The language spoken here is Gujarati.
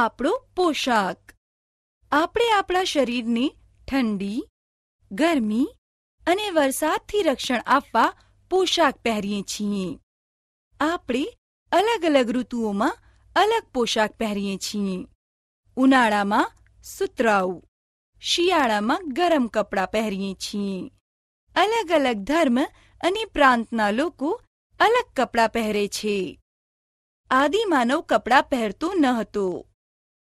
આપણો પોશાક આપણે આપણા શરીરને ઠંડી ગરમી અને વરસાદથી રક્ષણ આપવા પોશાક પહેરીએ છીએ આપણે અલગ અલગ ઋતુઓમાં અલગ પોશાક પહેરીએ છીએ ઉનાળામાં સુતરાઉ શિયાળામાં ગરમ કપડાં પહેરીએ છીએ અલગ અલગ ધર્મ અને પ્રાંતના લોકો અલગ કપડાં પહેરે છે આદિમાનવ કપડાં પહેરતો ન હતો